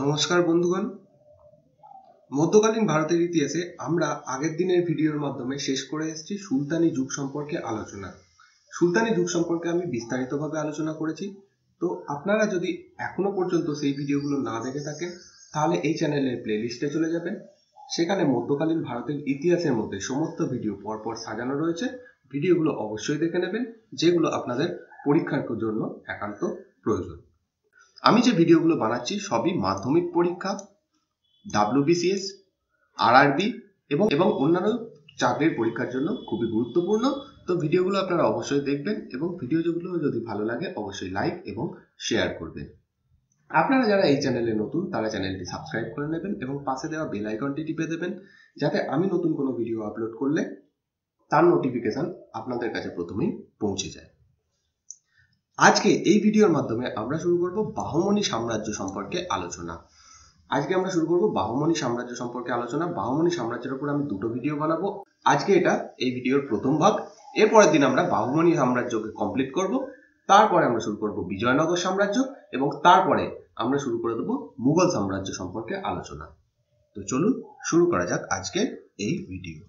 নমস্কার বন্ধুগণ মধ্যকালীন ভারতের ইতিহাসে আমরা আগের দিনের ভিডিওর মাধ্যমে শেষ করে এসেছি সুলতানি যুগ সম্পর্কে আলোচনা সুলতানি যুগ সম্পর্কে আমি বিস্তারিতভাবে আলোচনা করেছি তো আপনারা যদি এখনো পর্যন্ত সেই ভিডিওগুলো না দেখে থাকেন তাহলে এই চ্যানেলের প্লেলিস্টে চলে যাবেন সেখানে মধ্যকালীন ভারতের ইতিহাসের মধ্যে সমস্ত ভিডিও পরপর সাজানো রয়েছে ভিডিওগুলো অবশ্যই দেখে নেবেন যেগুলো আপনাদের পরীক্ষার জন্য একান্ত প্রয়োজন আমি যে ভিডিওগুলো বানাচ্ছি সবই মাধ্যমিক পরীক্ষা ডাব্লিউবিসিএস আরআরবি এবং এবং অন্যান্য চাকরির পরীক্ষার জন্য খুবই গুরুত্বপূর্ণ তো ভিডিওগুলো আপনারা অবশ্যই দেখবেন এবং ভিডিও যেগুলো যদি ভালো লাগে অবশ্যই লাইক এবং শেয়ার করবেন আপনারা যারা এই চ্যানেলে নতুন তারা চ্যানেলটি সাবস্ক্রাইব করে নেবেন এবং পাশে দেওয়া বেল আইকনটি টিপে দেবেন যাতে আমি নতুন কোনো ভিডিও আপলোড করলে তার নোটিফিকেশান আপনাদের কাছে প্রথমেই পৌঁছে যায় আজকে এই ভিডিওর মাধ্যমে আমরা শুরু করব বাহমণি সাম্রাজ্য সম্পর্কে আলোচনা আজকে আমরা শুরু করব বাহমণি সাম্রাজ্য সম্পর্কে আলোচনা বাহমণি সাম্রাজ্যের উপর আমি দুটো ভিডিও বানাবো আজকে এটা এই ভিডিওর প্রথম ভাগ এরপরের দিন আমরা বাহুমনি সাম্রাজ্যকে কমপ্লিট করব তারপরে আমরা শুরু করব বিজয়নগর সাম্রাজ্য এবং তারপরে আমরা শুরু করে দেবো মুঘল সাম্রাজ্য সম্পর্কে আলোচনা তো চলুন শুরু করা যাক আজকে এই ভিডিও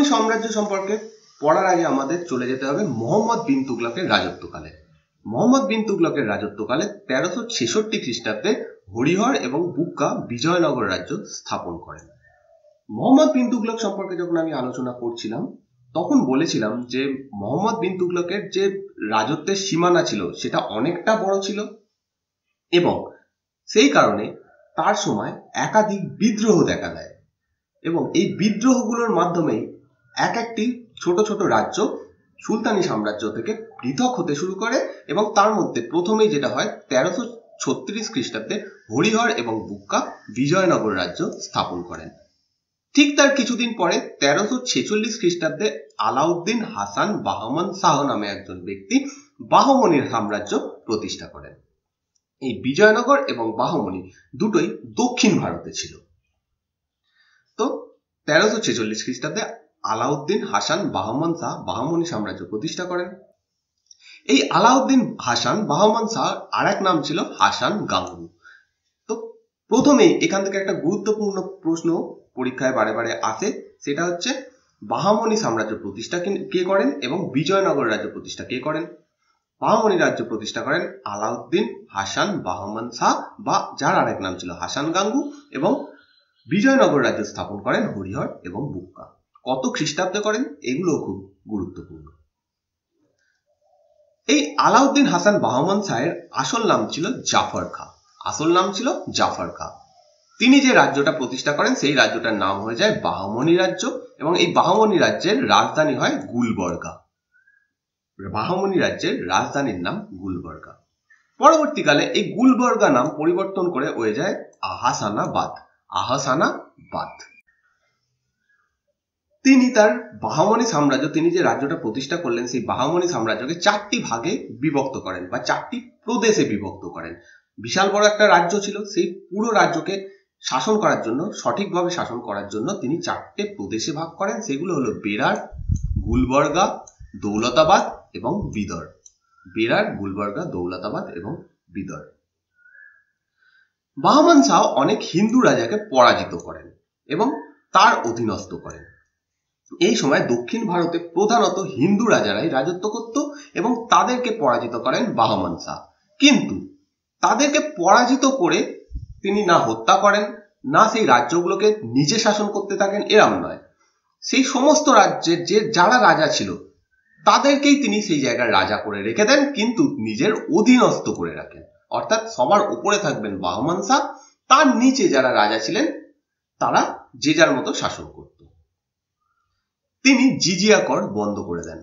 মুঘল সাম্রাজ্য সম্পর্কে পড়ার আগে আমাদের চলে যেতে হবে মোহাম্মদ বিন তুগলকের রাজত্বকালে মোহাম্মদ বিন তুগলকের রাজত্বকালে তেরোশো ছেষট্টি খ্রিস্টাব্দে হরিহর এবং বুক্কা বিজয়নগর রাজ্য স্থাপন করেন মোহাম্মদ বিন তুগলক সম্পর্কে যখন আমি আলোচনা করছিলাম তখন বলেছিলাম যে মোহাম্মদ বিন তুগলকের যে রাজত্বের সীমানা ছিল সেটা অনেকটা বড় ছিল এবং সেই কারণে তার সময় একাধিক বিদ্রোহ দেখা দেয় এবং এই বিদ্রোহগুলোর মাধ্যমেই এক একটি ছোট ছোট রাজ্য সুলতানি সাম্রাজ্য থেকে পৃথক হতে শুরু করে এবং তার মধ্যে প্রথমেই যেটা হয় তেরোশো ছত্রিশ খ্রিস্টাব্দে হরিহর এবং বুক্কা বিজয়নগর রাজ্য স্থাপন করেন ঠিক তার কিছুদিন পরে তেরোশো ছেচল্লিশ খ্রিস্টাব্দে আলাউদ্দিন হাসান বাহমান শাহ নামে একজন ব্যক্তি বাহমনির সাম্রাজ্য প্রতিষ্ঠা করেন এই বিজয়নগর এবং বাহমনি দুটোই দক্ষিণ ভারতে ছিল তো তেরোশো ছেচল্লিশ খ্রিস্টাব্দে আলাউদ্দিন হাসান বাহমান শাহ বাহমনি সাম্রাজ্য প্রতিষ্ঠা করেন এই আলাউদ্দিন হাসান বাহমান শাহ আর এক নাম ছিল হাসান গাঙ্গু তো প্রথমে এখান থেকে একটা গুরুত্বপূর্ণ প্রশ্ন পরীক্ষায় বারে বারে আসে সেটা হচ্ছে বাহামনি সাম্রাজ্য প্রতিষ্ঠা কে করেন এবং বিজয়নগর রাজ্য প্রতিষ্ঠা কে করেন বাহামনি রাজ্য প্রতিষ্ঠা করেন আলাউদ্দিন হাসান বাহমান শাহ বা যার আরেক নাম ছিল হাসান গাঙ্গু এবং বিজয়নগর রাজ্য স্থাপন করেন হরিহর এবং বুক্কা কত খ্রিস্টাব্দ করেন এগুলো খুব গুরুত্বপূর্ণ এই আলাউদ্দিন হাসান বাহমান সাহের আসল নাম ছিল জাফর খা আসল নাম ছিল জাফর খা তিনি যে রাজ্যটা প্রতিষ্ঠা করেন সেই রাজ্যটার নাম হয়ে যায় বাহমনি রাজ্য এবং এই বাহমনি রাজ্যের রাজধানী হয় গুলবর্গা বাহমনি রাজ্যের রাজধানীর নাম গুলবর্গা পরবর্তীকালে এই গুলবর্গা নাম পরিবর্তন করে হয়ে যায় আহাসানা আহাসানা আহাসানাবাদ তিনি তার বাহামনি সাম্রাজ্য তিনি যে রাজ্যটা প্রতিষ্ঠা করলেন সেই বাহামনি সাম্রাজ্যকে চারটি ভাগে বিভক্ত করেন বা চারটি প্রদেশে বিভক্ত করেন বিশাল বড় একটা রাজ্য ছিল সেই পুরো রাজ্যকে শাসন করার জন্য সঠিকভাবে শাসন করার জন্য তিনি চারটে প্রদেশে ভাগ করেন সেগুলো হলো বেরার গুলবর্গা দৌলতাবাদ এবং বিদর বেরার গুলবর্গা দৌলতাবাদ এবং বিদর বাহমান শাহ অনেক হিন্দু রাজাকে পরাজিত করেন এবং তার অধীনস্থ করেন এই সময় দক্ষিণ ভারতে প্রধানত হিন্দু রাজারাই রাজত্ব করত এবং তাদেরকে পরাজিত করেন বাহমান শাহ কিন্তু তাদেরকে পরাজিত করে তিনি না হত্যা করেন না সেই রাজ্যগুলোকে নিজে শাসন করতে থাকেন এরম নয় সেই সমস্ত রাজ্যের যে যারা রাজা ছিল তাদেরকেই তিনি সেই জায়গায় রাজা করে রেখে দেন কিন্তু নিজের অধীনস্থ করে রাখেন অর্থাৎ সবার উপরে থাকবেন বাহমান শাহ তার নিচে যারা রাজা ছিলেন তারা যে যার মতো শাসন করত তিনি জিজিয়া কর বন্ধ করে দেন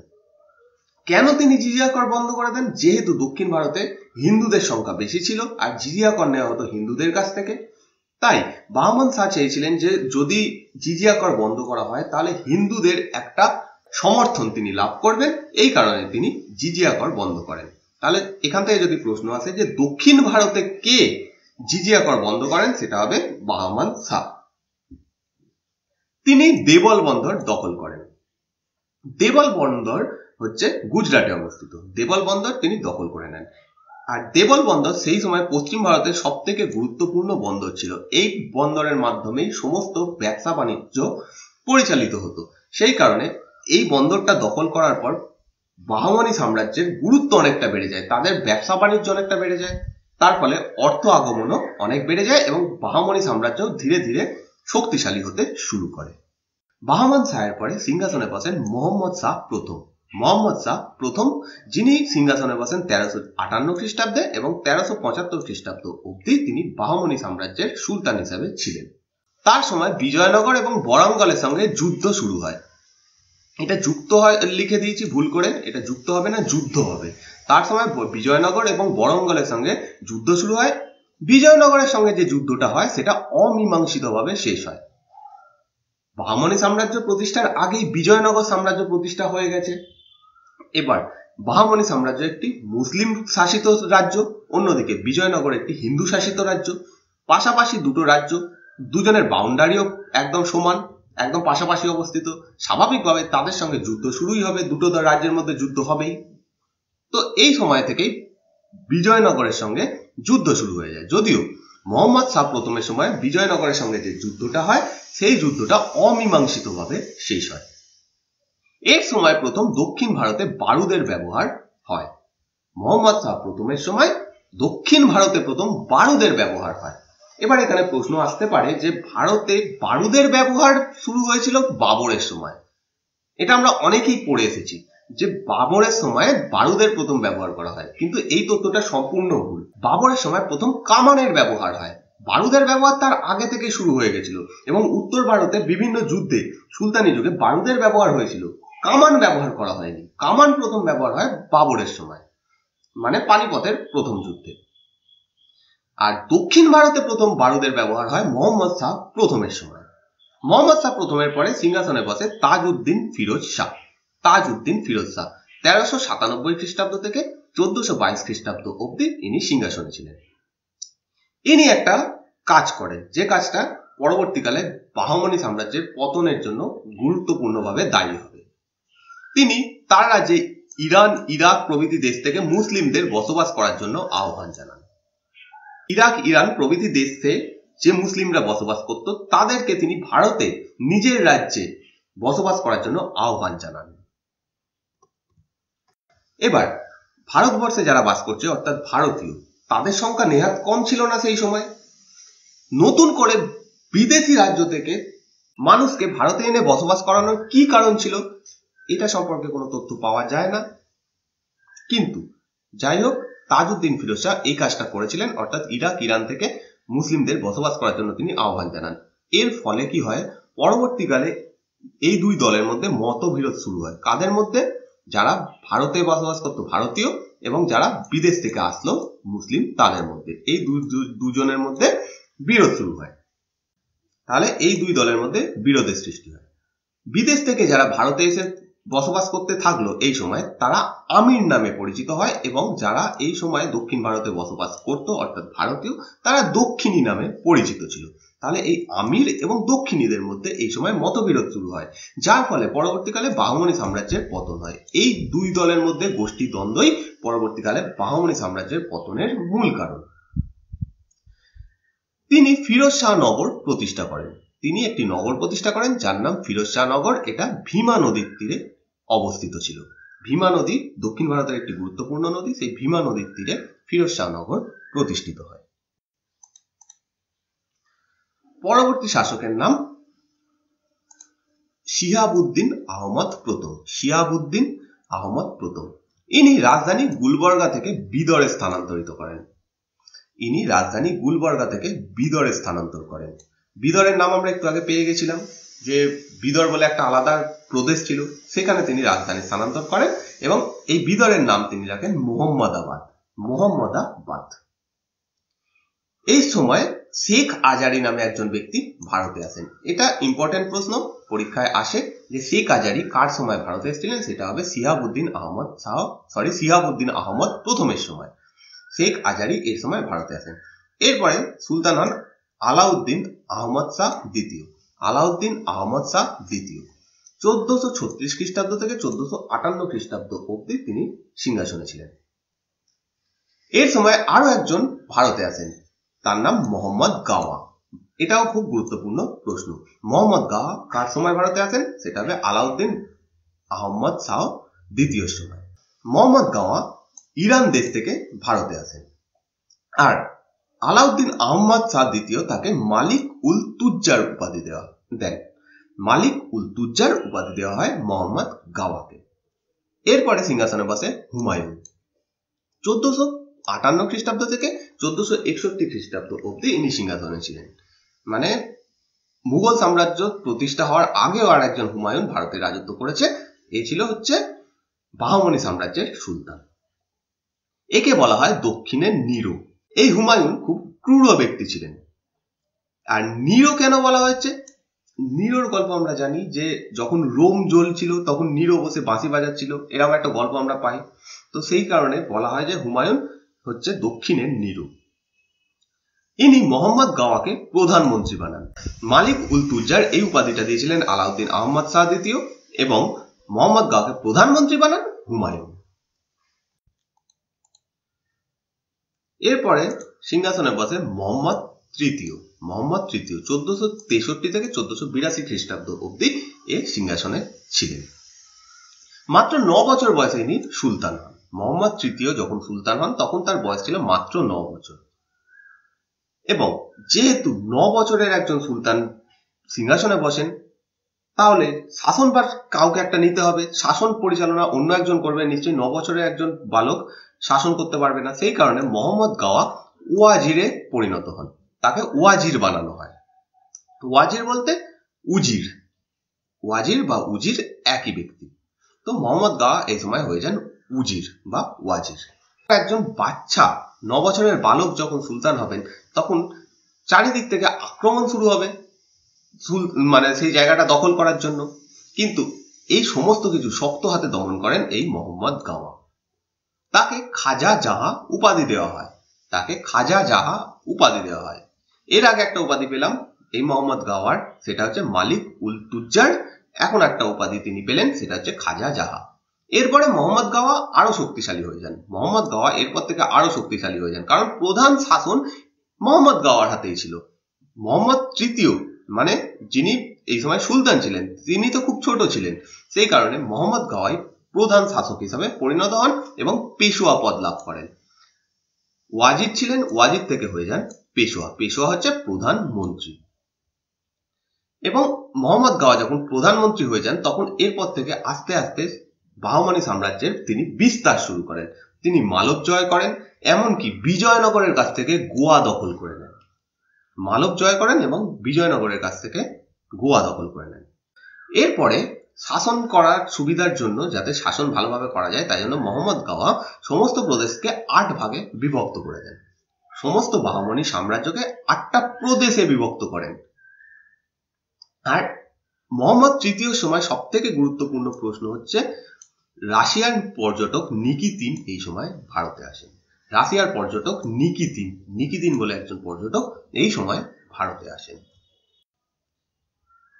কেন তিনি জিজিয়া কর বন্ধ করে দেন যেহেতু দক্ষিণ ভারতে হিন্দুদের সংখ্যা বেশি ছিল আর জিজিয়া কর নেওয়া হতো হিন্দুদের কাছ থেকে তাই বাহমন শাহ চেয়েছিলেন যে যদি জিজিয়া কর বন্ধ করা হয় তাহলে হিন্দুদের একটা সমর্থন তিনি লাভ করবেন এই কারণে তিনি জিজিয়া কর বন্ধ করেন তাহলে এখান থেকে যদি প্রশ্ন আসে যে দক্ষিণ ভারতে কে জিজিয়া কর বন্ধ করেন সেটা হবে বাহমান শাহ তিনি দেবল বন্দর দখল করেন দেবল বন্দর হচ্ছে গুজরাটে অবস্থিত দেবল বন্দর তিনি দখল করে নেন আর দেবল বন্দর সেই সময় পশ্চিম ভারতের সব থেকে গুরুত্বপূর্ণ বন্দর ছিল এই বন্দরের মাধ্যমেই সমস্ত ব্যবসা বাণিজ্য পরিচালিত হতো সেই কারণে এই বন্দরটা দখল করার পর বাহমানি সাম্রাজ্যের গুরুত্ব অনেকটা বেড়ে যায় তাদের ব্যবসা বাণিজ্য অনেকটা বেড়ে যায় তার ফলে অর্থ আগমনও অনেক বেড়ে যায় এবং বাহমানি সাম্রাজ্য ধীরে ধীরে শক্তিশালী হতে শুরু করে বাহমান শাহের পরে সিংহাসনে বসেন মোহাম্মদ শাহ প্রথম মোহাম্মদ শাহ প্রথম যিনি সিংহাসনে বসেন তেরোশো আটান্ন খ্রিস্টাব্দে এবং তেরোশো পঁচাত্তর খ্রিস্টাব্দ অবধি তিনি বাহমনি সাম্রাজ্যের সুলতান হিসাবে ছিলেন তার সময় বিজয়নগর এবং বরঙ্গলের সঙ্গে যুদ্ধ শুরু হয় এটা যুক্ত হয় লিখে দিয়েছি ভুল করে এটা যুক্ত হবে না যুদ্ধ হবে তার সময় বিজয়নগর এবং বরঙ্গলের সঙ্গে যুদ্ধ শুরু হয় বিজয়নগরের সঙ্গে যে যুদ্ধটা হয় সেটা অমীমাংসিতভাবে শেষ হয় বাহমনি সাম্রাজ্য প্রতিষ্ঠার আগেই বিজয়নগর সাম্রাজ্য প্রতিষ্ঠা হয়ে গেছে এবার বাহামনি সাম্রাজ্য একটি মুসলিম শাসিত রাজ্য অন্যদিকে বিজয়নগর একটি হিন্দু শাসিত রাজ্য পাশাপাশি দুটো রাজ্য দুজনের বাউন্ডারিও একদম সমান একদম পাশাপাশি অবস্থিত স্বাভাবিকভাবে তাদের সঙ্গে যুদ্ধ শুরুই হবে দুটো রাজ্যের মধ্যে যুদ্ধ হবেই তো এই সময় থেকেই বিজয়নগরের সঙ্গে যুদ্ধ শুরু হয়ে যায় যদিও মোহাম্মদ শাহ প্রথমের সময় বিজয়নগরের সঙ্গে যে যুদ্ধটা হয় সেই যুদ্ধটা অমীমাংসিতভাবে শেষ হয় এর সময় প্রথম দক্ষিণ ভারতে বারুদের ব্যবহার হয় মোহাম্মদ শাহ প্রথমের সময় দক্ষিণ ভারতে প্রথম বারুদের ব্যবহার হয় এবার এখানে প্রশ্ন আসতে পারে যে ভারতে বারুদের ব্যবহার শুরু হয়েছিল বাবরের সময় এটা আমরা অনেকেই পড়ে এসেছি যে বাবরের সময় বারুদের প্রথম ব্যবহার করা হয় কিন্তু এই তথ্যটা সম্পূর্ণ ভুল বাবরের সময় প্রথম কামানের ব্যবহার হয় বারুদের ব্যবহার তার আগে থেকে শুরু হয়ে গেছিল এবং উত্তর ভারতে বিভিন্ন যুদ্ধে সুলতানি যুগে বারুদের ব্যবহার হয়েছিল কামান ব্যবহার করা হয়নি কামান প্রথম ব্যবহার হয় বাবরের সময় মানে পানিপথের প্রথম যুদ্ধে আর দক্ষিণ ভারতে প্রথম বারুদের ব্যবহার হয় মোহাম্মদ শাহ প্রথমের সময় মোহাম্মদ শাহ প্রথমের পরে সিংহাসনে বসে তাজউদ্দিন ফিরোজ শাহ তাজউদ্দিন ফিরোজ শাহ তেরোশো সাতানব্বই খ্রিস্টাব্দ থেকে চোদ্দশো বাইশ খ্রিস্টাব্দ অব্দি ইনি সিংহাসনে ছিলেন ইনি একটা কাজ করেন যে কাজটা পরবর্তীকালে বাহমনি সাম্রাজ্যের পতনের জন্য গুরুত্বপূর্ণভাবে দায়ী হবে তিনি তার রাজ্যে ইরান ইরাক প্রভৃতি দেশ থেকে মুসলিমদের বসবাস করার জন্য আহ্বান জানান ইরাক ইরান প্রভৃতি দেশে যে মুসলিমরা বসবাস করত তাদেরকে তিনি ভারতে নিজের রাজ্যে বসবাস করার জন্য আহ্বান জানান এবার ভারতবর্ষে যারা বাস করছে অর্থাৎ ভারতীয় তাদের সংখ্যা নেহাত কম ছিল না সেই সময় নতুন করে বিদেশি রাজ্য থেকে মানুষকে ভারতে এনে বসবাস করানোর কি কারণ ছিল এটা সম্পর্কে কোনো তথ্য পাওয়া যায় না কিন্তু যাই হোক তাজউদ্দিন ফিরোজ শাহ এই কাজটা করেছিলেন অর্থাৎ ইরাক ইরান থেকে মুসলিমদের বসবাস করার জন্য তিনি আহ্বান জানান এর ফলে কি হয় পরবর্তীকালে এই দুই দলের মধ্যে মতবিরোধ শুরু হয় কাদের মধ্যে যারা ভারতে বসবাস করতো ভারতীয় এবং যারা বিদেশ থেকে আসলো মুসলিম তাদের মধ্যে এই দুজনের মধ্যে বিরোধ শুরু হয় তাহলে এই দুই দলের মধ্যে বিরোধের সৃষ্টি হয় বিদেশ থেকে যারা ভারতে এসে বসবাস করতে থাকলো এই সময় তারা আমির নামে পরিচিত হয় এবং যারা এই সময় দক্ষিণ ভারতে বসবাস করত অর্থাৎ ভারতীয় তারা দক্ষিণী নামে পরিচিত ছিল তাহলে এই আমির এবং দক্ষিণীদের মধ্যে এই সময় মতবিরোধ শুরু হয় যার ফলে পরবর্তীকালে বাহমনি সাম্রাজ্যের পতন হয় এই দুই দলের মধ্যে গোষ্ঠী দ্বন্দ্বই পরবর্তীকালে বাহমনি সাম্রাজ্যের পতনের মূল কারণ তিনি ফিরোজ শাহ নগর প্রতিষ্ঠা করেন তিনি একটি নগর প্রতিষ্ঠা করেন যার নাম ফিরোজ শাহ নগর এটা ভীমা নদীর তীরে অবস্থিত ছিল ভীমা নদী দক্ষিণ ভারতের একটি গুরুত্বপূর্ণ নদী সেই ভীমা নদীর তীরে ফিরোজ শাহ নগর প্রতিষ্ঠিত হয় পরবর্তী শাসকের নাম শিহাবুদ্দিন আহমদ প্রথম শিহাবুদ্দিন আহমদ প্রথম ইনি রাজধানী গুলবর্গা থেকে বিদরে স্থানান্তরিত করেন ইনি রাজধানী গুলবর্গা থেকে বিদরে স্থানান্তর করেন বিদরের নাম আমরা একটু আগে পেয়ে গেছিলাম যে বিদর বলে একটা আলাদা প্রদেশ ছিল সেখানে তিনি রাজধানী স্থানান্তর করেন এবং এই বিদরের নাম তিনি রাখেন মোহাম্মদাবাদ মোহাম্মদাবাদ এই সময় শেখ আজারি নামে একজন ব্যক্তি ভারতে আসেন এটা ইম্পর্টেন্ট প্রশ্ন পরীক্ষায় আসে যে শেখ আজারি কার সময় ভারতে এসেছিলেন সেটা হবে সিহাবুদ্দিন আহমদ শাহ সরি সিহাবুদ্দিন আহমদ প্রথমের সময় শেখ আজারি এ সময় ভারতে আসেন এরপরে সুলতান হন আলাউদ্দিন আহমদ শাহ দ্বিতীয় আলাউদ্দিন আহমদ শাহ দ্বিতীয় চোদ্দশো ছত্রিশ খ্রিস্টাব্দ থেকে চোদ্দশো আটান্ন খ্রিস্টাব্দ অব্দি তিনি সিংহাসনে ছিলেন এর সময় আরো একজন ভারতে আসেন তার নাম মোহাম্মদ গাওয়া এটাও খুব গুরুত্বপূর্ণ প্রশ্ন মোহাম্মদ গাওয়া কার সময় ভারতে আসেন সেটা হবে আলাউদ্দিন আহম্মদ শাহ দ্বিতীয় সময় মোহাম্মদ গাওয়া ইরান দেশ থেকে ভারতে আসেন আর আলাউদ্দিন আহম্মদ শাহ দ্বিতীয় তাকে মালিক উল তুজ্জার উপাধি দেওয়া দেন মালিক উল তুজ্জার উপাধি দেওয়া হয় মোহাম্মদ গাওয়াকে এরপরে সিংহাসনে বসে হুমায়ুন চোদ্দশো আটান্ন খ্রিস্টাব্দ থেকে চোদ্দশো একষট্টি খ্রিস্টাব্দ অব্দি ইনি সিংহাসনে ছিলেন মানে মুঘল সাম্রাজ্য প্রতিষ্ঠা হওয়ার আগেও আর একজন হুমায়ুন ভারতে রাজত্ব করেছে এ ছিল হচ্ছে বাহমনি সাম্রাজ্যের সুলতান একে বলা হয় দক্ষিণের নিরো এই হুমায়ুন খুব ক্রূর ব্যক্তি ছিলেন আর নিরো কেন বলা হয়েছে নিরোর গল্প আমরা জানি যে যখন রোম জ্বলছিল তখন নিরো বসে বাঁশি বাজাচ্ছিল এরকম একটা গল্প আমরা পাই তো সেই কারণে বলা হয় যে হুমায়ুন হচ্ছে দক্ষিণের নিরু ইনি মোহাম্মদ গাওয়াকে প্রধানমন্ত্রী বানান মালিক উল তুজার এই উপাধিটা দিয়েছিলেন আলাউদ্দিন আহমদ শাহ দ্বিতীয় এবং মোহাম্মদ গাওয়াকে প্রধানমন্ত্রী বানান হুমায়ুন এরপরে সিংহাসনে বসে মোহাম্মদ তৃতীয় মোহাম্মদ তৃতীয় চোদ্দশো তেষট্টি থেকে চোদ্দশো বিরাশি খ্রিস্টাব্দ অব্দি এ সিংহাসনে ছিলেন মাত্র ন বছর বয়সে ইনি সুলতান হন মোহাম্মদ তৃতীয় যখন সুলতান হন তখন তার বয়স ছিল মাত্র ন বছর এবং যেহেতু ন বছরের একজন সুলতান সিংহাসনে বসেন তাহলে শাসনভার কাউকে একটা নিতে হবে শাসন পরিচালনা অন্য একজন করবে নিশ্চয়ই ন বছরের একজন বালক শাসন করতে পারবে না সেই কারণে মোহাম্মদ গাওয়া ওয়াজিরে পরিণত হন তাকে ওয়াজির বানানো হয় ওয়াজির বলতে উজির ওয়াজির বা উজির একই ব্যক্তি তো মোহাম্মদ গাওয়া এই সময় হয়ে যান উজির বা ওয়াজির একজন বাচ্চা ন বছরের বালক যখন সুলতান হবেন তখন চারিদিক থেকে আক্রমণ শুরু হবে মানে সেই জায়গাটা দখল করার জন্য কিন্তু এই সমস্ত কিছু শক্ত হাতে দমন করেন এই মোহাম্মদ গাওয়া তাকে খাজা জাহা উপাধি দেওয়া হয় তাকে খাজা জাহা উপাধি দেওয়া হয় এর আগে একটা উপাধি পেলাম এই মোহাম্মদ গাওয়ার সেটা হচ্ছে মালিক উল তুজার এখন একটা উপাধি তিনি পেলেন সেটা হচ্ছে খাজা জাহা এরপরে মোহাম্মদ গাওয়া আরো শক্তিশালী হয়ে যান মোহাম্মদ গাওয়া এরপর থেকে আরো শক্তিশালী হয়ে যান কারণ প্রধান শাসন মোহাম্মদ গাওয়ার হাতেই ছিল মোহাম্মদ তৃতীয় মানে যিনি এই সময় সুলতান ছিলেন তিনি তো খুব ছোট ছিলেন সেই কারণে মোহাম্মদ গাওয়াই প্রধান শাসক হিসাবে পরিণত হন এবং পেশোয়া পদ লাভ করেন ওয়াজিদ ছিলেন ওয়াজিদ থেকে হয়ে যান পেশোয়া পেশোয়া হচ্ছে প্রধানমন্ত্রী এবং মোহাম্মদ গাওয়া যখন প্রধানমন্ত্রী হয়ে যান তখন এরপর থেকে আস্তে আস্তে বাহমানি সাম্রাজ্যের তিনি বিস্তার শুরু করেন তিনি মালব জয় করেন এমনকি বিজয়নগরের কাছ থেকে গোয়া দখল করে নেন মালব জয় করেন এবং বিজয়নগরের কাছ থেকে গোয়া দখল করে নেন এরপরে শাসন করার সুবিধার জন্য যাতে শাসন ভালোভাবে করা যায় তাই জন্য মোহাম্মদ গাওয়া সমস্ত প্রদেশকে আট ভাগে বিভক্ত করে দেন সমস্ত বাহমনি সাম্রাজ্যকে আটটা প্রদেশে বিভক্ত করেন আর মোহাম্মদ তৃতীয় সময় সব থেকে গুরুত্বপূর্ণ প্রশ্ন হচ্ছে রাশিয়ান পর্যটক নিকিতিন এই সময় ভারতে আসেন রাশিয়ার পর্যটক নিকিতিন নিকিতিন বলে একজন পর্যটক এই সময় ভারতে আসেন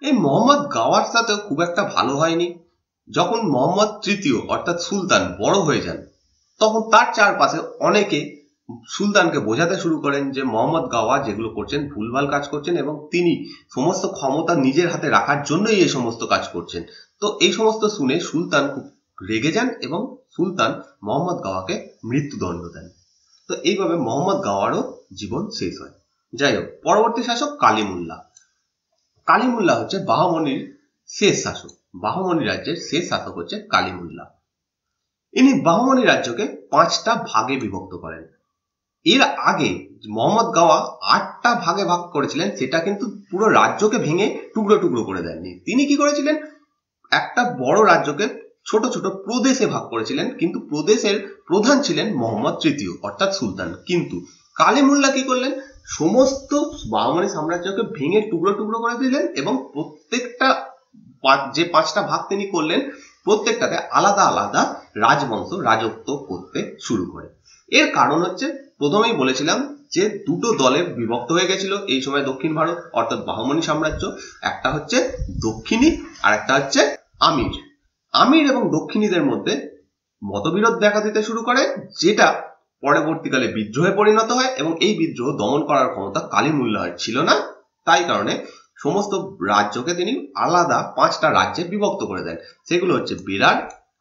এই মোহাম্মদ গাওয়ার সাথে খুব একটা ভালো হয়নি যখন মোহাম্মদ তৃতীয় অর্থাৎ সুলতান বড় হয়ে যান তখন তার চারপাশে অনেকে সুলতানকে বোঝাতে শুরু করেন যে মোহাম্মদ গাওয়া যেগুলো করছেন ভুলভাল কাজ করছেন এবং তিনি সমস্ত ক্ষমতা নিজের হাতে রাখার জন্যই এই সমস্ত কাজ করছেন তো এই সমস্ত শুনে সুলতান খুব রেগে যান এবং সুলতান মোহাম্মদ গাওয়াকে মৃত্যুদণ্ড দেন তো এইভাবে মোহাম্মদ গাওয়ারও জীবন শেষ হয় যাই হোক পরবর্তী শাসক কালিমুল্লা কালিমুল্লা হচ্ছে বাহমনির শেষ শাসক বাহমনি রাজ্যের শেষ শাসক হচ্ছে কালিমুল্লা ইনি বাহমনি রাজ্যকে পাঁচটা ভাগে বিভক্ত করেন এর আগে মোহাম্মদ গাওয়া আটটা ভাগে ভাগ করেছিলেন সেটা কিন্তু পুরো রাজ্যকে ভেঙে টুকরো টুকরো করে দেননি তিনি কি করেছিলেন একটা বড় রাজ্যকে ছোট ছোট প্রদেশে ভাগ করেছিলেন কিন্তু প্রদেশের প্রধান ছিলেন মোহাম্মদ তৃতীয় অর্থাৎ সুলতান কিন্তু কালিমুল্লা কি করলেন সমস্ত বাহমানি সাম্রাজ্যকে ভেঙে টুকরো টুকরো করে দিলেন এবং প্রত্যেকটা যে পাঁচটা ভাগ তিনি করলেন প্রত্যেকটাতে আলাদা আলাদা রাজবংশ রাজত্ব করতে শুরু করে এর কারণ হচ্ছে প্রথমেই বলেছিলাম যে দুটো দলে বিভক্ত হয়ে গেছিল এই সময় দক্ষিণ ভারত অর্থাৎ বাহমনি সাম্রাজ্য একটা হচ্ছে দক্ষিণী আর একটা হচ্ছে আমির আমির এবং দক্ষিণীদের মধ্যে মতবিরোধ দেখা দিতে শুরু করে যেটা পরবর্তীকালে বিদ্রোহে পরিণত হয় এবং এই বিদ্রোহ দমন করার ক্ষমতা কালী মুল্লার ছিল না তাই কারণে সমস্ত রাজ্যকে তিনি আলাদা পাঁচটা রাজ্যে বিভক্ত করে দেন সেগুলো হচ্ছে বিরার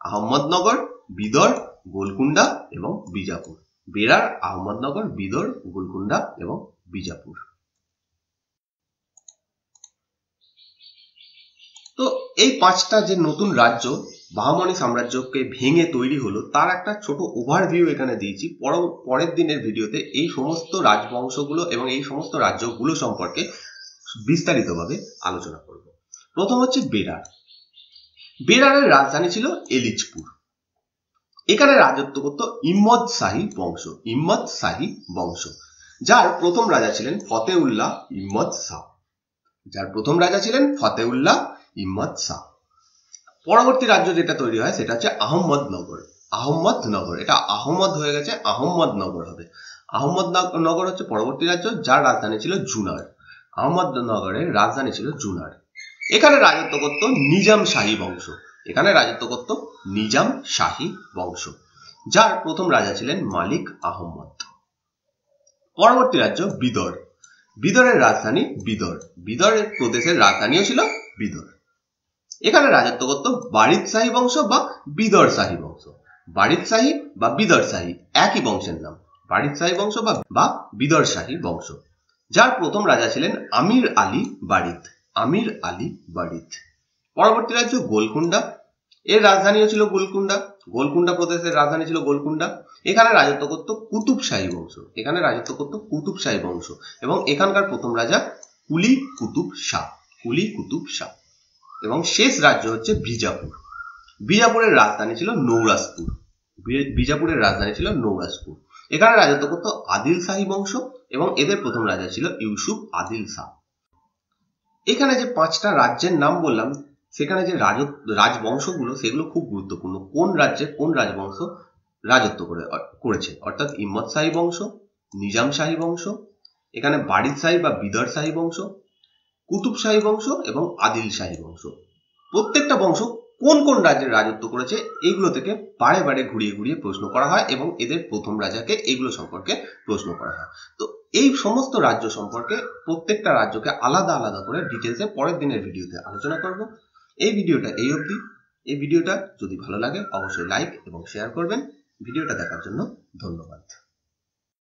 আহমদনগর বিদর গোলকুন্ডা এবং বিজাপুর বিরার আহমদনগর বিদর গোলকুন্ডা এবং বিজাপুর তো এই পাঁচটা যে নতুন রাজ্য বাহমানি সাম্রাজ্যকে ভেঙে তৈরি হলো তার একটা ছোট ওভারভিউ এখানে দিয়েছি পরের দিনের ভিডিওতে এই সমস্ত রাজবংশগুলো এবং এই সমস্ত রাজ্যগুলো সম্পর্কে বিস্তারিতভাবে আলোচনা করব প্রথম হচ্ছে বেরার বেরারের রাজধানী ছিল এলিচপুর এখানে রাজত্ব করত ইম্মদ শাহী বংশ ইম্মদ শাহী বংশ যার প্রথম রাজা ছিলেন ফতেউল্লাহ ইম্মদ শাহ যার প্রথম রাজা ছিলেন ফতেউল্লাহ ইম্মদ শাহ পরবর্তী রাজ্য যেটা তৈরি হয় সেটা হচ্ছে আহমদনগর আহমদনগর এটা আহমদ হয়ে গেছে আহমদনগর হবে আহমদনগর হচ্ছে পরবর্তী রাজ্য যার রাজধানী ছিল জুনার আহমদনগরের রাজধানী ছিল জুনার এখানে রাজত্ব করত নিজাম শাহী বংশ এখানে রাজত্ব করত নিজাম শাহী বংশ যার প্রথম রাজা ছিলেন মালিক আহমদ পরবর্তী রাজ্য বিদর বিদরের রাজধানী বিদর বিদরের প্রদেশের রাজধানীও ছিল বিদর এখানে রাজত্ব করত বারিদ শাহী বংশ বা বিদর শাহী বংশ বারিদ শাহী বা বিদর শাহী একই বংশের নাম বারিদ শাহী বংশ বা বিদর শাহী বংশ যার প্রথম রাজা ছিলেন আমির আলী বারিদ আমির আলী বারিদ পরবর্তী রাজ্য গোলকুন্ডা এর রাজধানীও ছিল গোলকুন্ডা গোলকুন্ডা প্রদেশের রাজধানী ছিল গোলকুন্ডা এখানে রাজত্ব করত শাহী বংশ এখানে রাজত্ব করত শাহী বংশ এবং এখানকার প্রথম রাজা কুলি কুতুব শাহ কুলি কুতুব শাহ এবং শেষ রাজ্য হচ্ছে বিজাপুর বিজাপুরের রাজধানী ছিল নৌরাজপুর বিজাপুরের রাজধানী ছিল নৌরাজপুর এখানে রাজত্ব করত আদিল শাহী বংশ এবং এদের প্রথম রাজা ছিল ইউসুফ আদিল শাহ এখানে যে পাঁচটা রাজ্যের নাম বললাম সেখানে যে রাজ রাজবংশগুলো সেগুলো খুব গুরুত্বপূর্ণ কোন রাজ্যে কোন রাজবংশ রাজত্ব করে করেছে অর্থাৎ ইম্মদ শাহী বংশ নিজাম শাহী বংশ এখানে বাড়ির শাহী বা বিদর শাহী বংশ কুতুবশাহী বংশ এবং আদিল শাহী বংশ প্রত্যেকটা বংশ কোন কোন রাজ্যের রাজত্ব করেছে এইগুলো থেকে বারে বারে ঘুরিয়ে ঘুরিয়ে প্রশ্ন করা হয় এবং এদের প্রথম রাজাকে এইগুলো সম্পর্কে প্রশ্ন করা হয় তো এই সমস্ত রাজ্য সম্পর্কে প্রত্যেকটা রাজ্যকে আলাদা আলাদা করে ডিটেলসে পরের দিনের ভিডিওতে আলোচনা করব এই ভিডিওটা এই অবধি এই ভিডিওটা যদি ভালো লাগে অবশ্যই লাইক এবং শেয়ার করবেন ভিডিওটা দেখার জন্য ধন্যবাদ